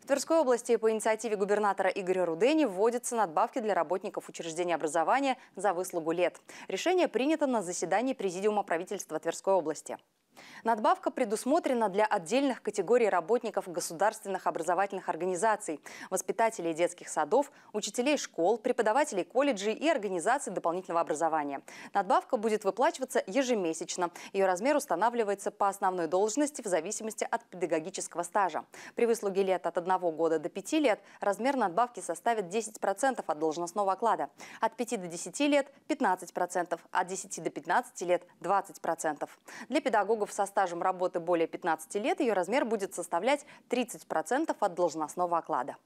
В Тверской области по инициативе губернатора Игоря Рудени вводятся надбавки для работников учреждений образования за выслугу лет. Решение принято на заседании Президиума правительства Тверской области. Надбавка предусмотрена для отдельных категорий работников государственных образовательных организаций, воспитателей детских садов, учителей школ, преподавателей колледжей и организаций дополнительного образования. Надбавка будет выплачиваться ежемесячно. Ее размер устанавливается по основной должности в зависимости от педагогического стажа. При выслуге лет от 1 года до 5 лет размер надбавки составит 10% от должностного оклада, от 5 до 10 лет – 15%, от 10 до 15 лет – 20%. Для педагогов педагогов со стажем работы более 15 лет ее размер будет составлять 30% от должностного оклада.